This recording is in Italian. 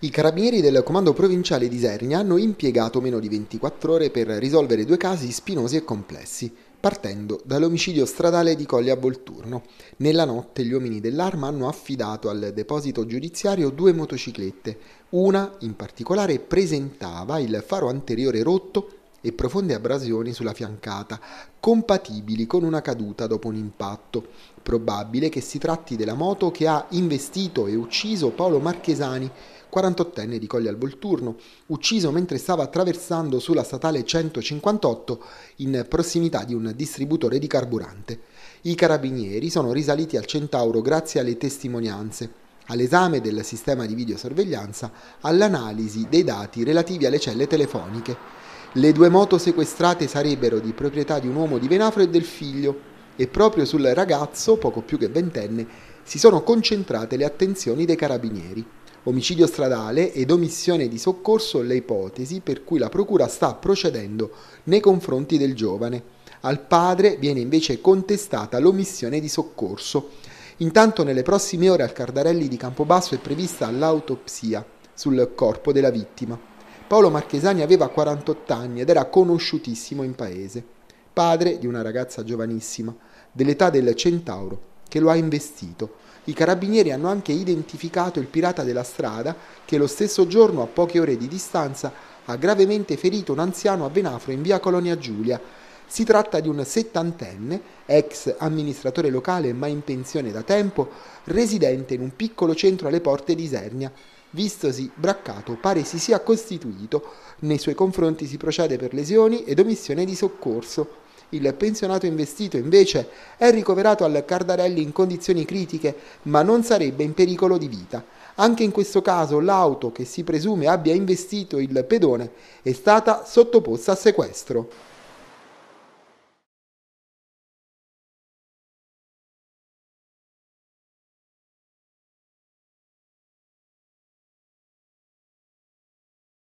I carabinieri del comando provinciale di Isernia hanno impiegato meno di 24 ore per risolvere due casi spinosi e complessi, partendo dall'omicidio stradale di Colli a Volturno. Nella notte gli uomini dell'arma hanno affidato al deposito giudiziario due motociclette. Una, in particolare, presentava il faro anteriore rotto e profonde abrasioni sulla fiancata, compatibili con una caduta dopo un impatto. Probabile che si tratti della moto che ha investito e ucciso Paolo Marchesani, 48enne di Colli al Volturno, ucciso mentre stava attraversando sulla statale 158 in prossimità di un distributore di carburante. I carabinieri sono risaliti al Centauro grazie alle testimonianze all'esame del sistema di videosorveglianza, all'analisi dei dati relativi alle celle telefoniche. Le due moto sequestrate sarebbero di proprietà di un uomo di Venafro e del figlio e proprio sul ragazzo, poco più che ventenne, si sono concentrate le attenzioni dei carabinieri. Omicidio stradale ed omissione di soccorso le ipotesi per cui la procura sta procedendo nei confronti del giovane. Al padre viene invece contestata l'omissione di soccorso. Intanto nelle prossime ore al Cardarelli di Campobasso è prevista l'autopsia sul corpo della vittima. Paolo Marchesani aveva 48 anni ed era conosciutissimo in paese, padre di una ragazza giovanissima, dell'età del centauro, che lo ha investito. I carabinieri hanno anche identificato il pirata della strada che lo stesso giorno, a poche ore di distanza, ha gravemente ferito un anziano a Venafro in via Colonia Giulia. Si tratta di un settantenne, ex amministratore locale ma in pensione da tempo, residente in un piccolo centro alle porte di Isernia, vistosi braccato, pare si sia costituito. Nei suoi confronti si procede per lesioni ed omissione di soccorso. Il pensionato investito invece è ricoverato al Cardarelli in condizioni critiche, ma non sarebbe in pericolo di vita. Anche in questo caso l'auto che si presume abbia investito il pedone è stata sottoposta a sequestro.